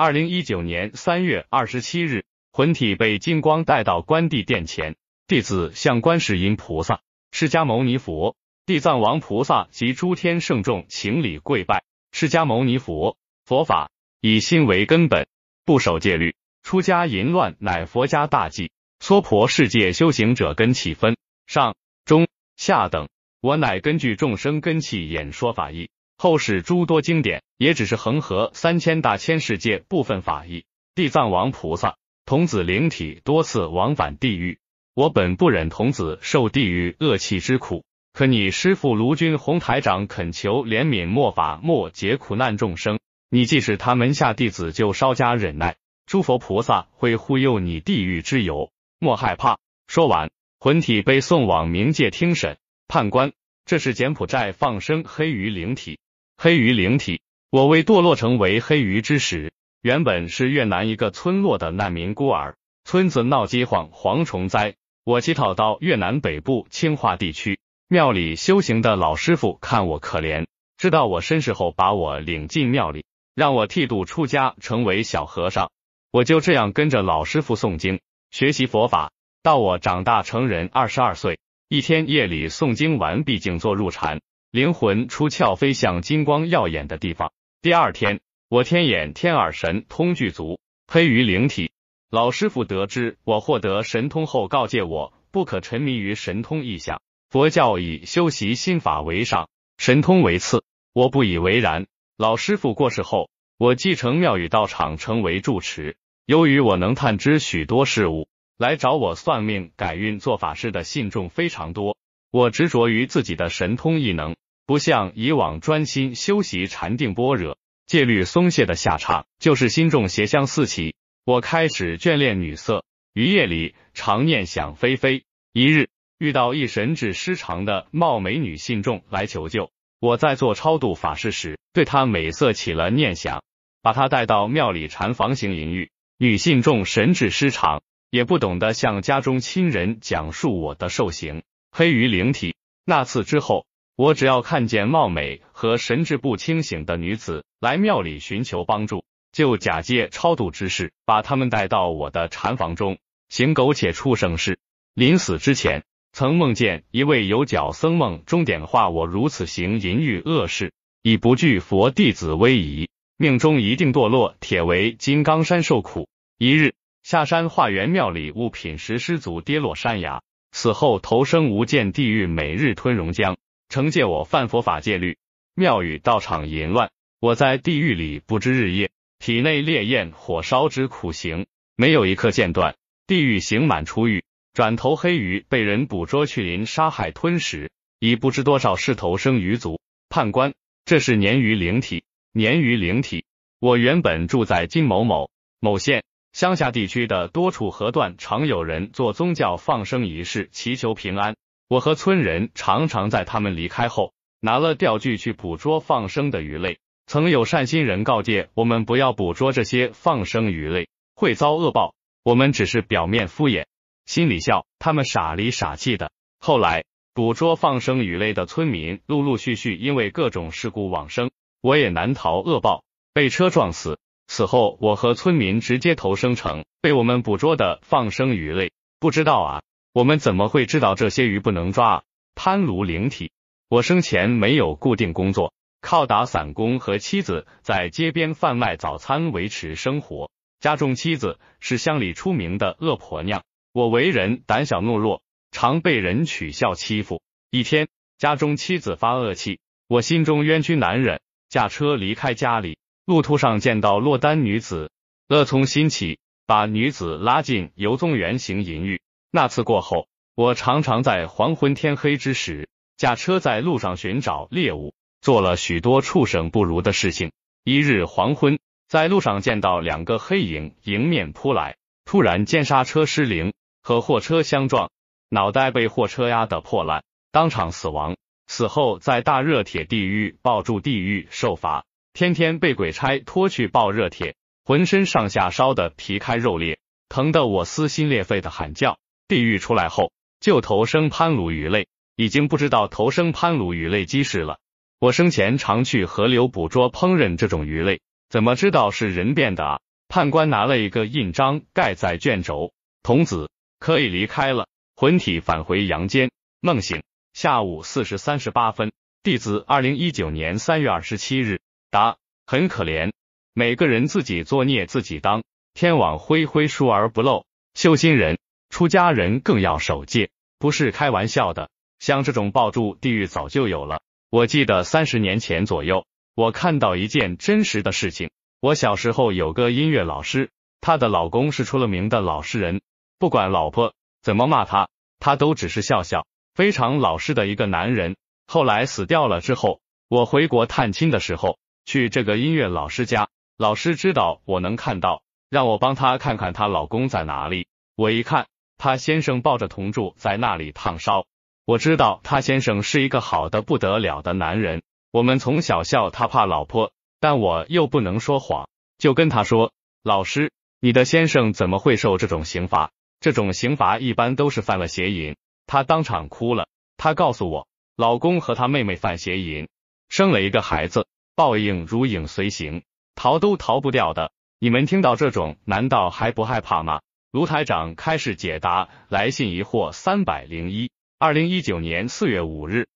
二零一九年三月二十七日，魂体被金光带到关帝殿前，弟子向观世音菩萨、释迦牟尼佛、地藏王菩萨及诸天圣众行礼跪拜。释迦牟尼佛，佛法以心为根本，不守戒律，出家淫乱，乃佛家大忌。娑婆世界修行者根气分上、中、下等，我乃根据众生根气演说法义。后世诸多经典也只是恒河三千大千世界部分法义。地藏王菩萨童子灵体多次往返地狱，我本不忍童子受地狱恶气之苦，可你师父卢军宏台长恳求怜悯，莫法莫劫苦难众生。你既是他门下弟子，就稍加忍耐。诸佛菩萨会护佑你地狱之游，莫害怕。说完，魂体被送往冥界听审。判官，这是柬埔寨放生黑鱼灵体。黑鱼灵体，我为堕落成为黑鱼之时，原本是越南一个村落的难民孤儿。村子闹饥荒、蝗虫灾，我乞讨到越南北部清化地区庙里修行的老师傅看我可怜，知道我身世后，把我领进庙里，让我剃度出家，成为小和尚。我就这样跟着老师傅诵经，学习佛法。到我长大成人，二十二岁，一天夜里诵经完毕，静坐入禅。灵魂出窍，飞向金光耀眼的地方。第二天，我天眼、天耳神通具足，黑鱼灵体。老师傅得知我获得神通后，告诫我不可沉迷于神通意象。佛教以修习心法为上，神通为次。我不以为然。老师傅过世后，我继承庙宇道场，成为住持。由于我能探知许多事物，来找我算命、改运、做法事的信众非常多。我执着于自己的神通异能，不像以往专心修习禅定般若，戒律松懈的下场就是心中邪相四起。我开始眷恋女色，于夜里常念想菲菲。一日遇到一神智失常的貌美女信众来求救，我在做超度法事时对她美色起了念想，把她带到庙里禅房行淫欲。女信众神智失常，也不懂得向家中亲人讲述我的受刑。黑鱼灵体。那次之后，我只要看见貌美和神志不清醒的女子来庙里寻求帮助，就假借超度之事，把他们带到我的禅房中，行苟且畜生事。临死之前，曾梦见一位有角僧梦中点化我如此行淫欲恶事，以不惧佛弟子威仪，命中一定堕落，铁为金刚山受苦。一日下山化缘，庙里物品时失足跌落山崖。此后投生无间地狱，每日吞溶浆，惩戒我犯佛法戒律，庙宇道场淫乱。我在地狱里不知日夜，体内烈焰火烧之苦刑，没有一刻间断。地狱刑满出狱，转投黑鱼，被人捕捉去林杀害吞食，已不知多少世投生鱼族。判官，这是鲶鱼灵体。鲶鱼灵体，我原本住在金某某某县。乡下地区的多处河段常有人做宗教放生仪式，祈求平安。我和村人常常在他们离开后，拿了钓具去捕捉放生的鱼类。曾有善心人告诫我们不要捕捉这些放生鱼类，会遭恶报。我们只是表面敷衍，心里笑他们傻里傻气的。后来捕捉放生鱼类的村民陆陆续续因为各种事故往生，我也难逃恶报，被车撞死。此后，我和村民直接投生成被我们捕捉的放生鱼类，不知道啊，我们怎么会知道这些鱼不能抓潘卢灵体，我生前没有固定工作，靠打散工和妻子在街边贩卖早餐维持生活。家中妻子是乡里出名的恶婆娘，我为人胆小懦弱，常被人取笑欺负。一天，家中妻子发恶气，我心中冤屈难忍，驾车离开家里。路途上见到落单女子，乐从心起，把女子拉进游踪园行淫欲。那次过后，我常常在黄昏天黑之时驾车在路上寻找猎物，做了许多畜生不如的事情。一日黄昏，在路上见到两个黑影迎面扑来，突然间刹车失灵，和货车相撞，脑袋被货车压得破烂，当场死亡。死后在大热铁地狱抱住地狱受罚。天天被鬼差拖去抱热铁，浑身上下烧的皮开肉裂，疼得我撕心裂肺的喊叫。地狱出来后，就投生潘炉鱼类，已经不知道投生潘炉鱼类鸡是了。我生前常去河流捕捉烹饪这种鱼类，怎么知道是人变的啊？判官拿了一个印章盖在卷轴，童子可以离开了，魂体返回阳间。梦醒，下午四时三十八分，弟子二零一九年三月二十七日。答：很可怜，每个人自己作孽自己当，天网恢恢，疏而不漏。修心人、出家人更要守戒，不是开玩笑的。像这种抱住，地狱早就有了。我记得三十年前左右，我看到一件真实的事情。我小时候有个音乐老师，她的老公是出了名的老实人，不管老婆怎么骂他，他都只是笑笑，非常老实的一个男人。后来死掉了之后，我回国探亲的时候。去这个音乐老师家，老师知道我能看到，让我帮她看看她老公在哪里。我一看，她先生抱着铜柱在那里烫烧。我知道她先生是一个好的不得了的男人。我们从小笑他怕老婆，但我又不能说谎，就跟他说：“老师，你的先生怎么会受这种刑罚？这种刑罚一般都是犯了邪淫。”他当场哭了。他告诉我，老公和他妹妹犯邪淫，生了一个孩子。报应如影随形，逃都逃不掉的。你们听到这种，难道还不害怕吗？卢台长开始解答来信疑惑三百零一，二零一九年四月五日。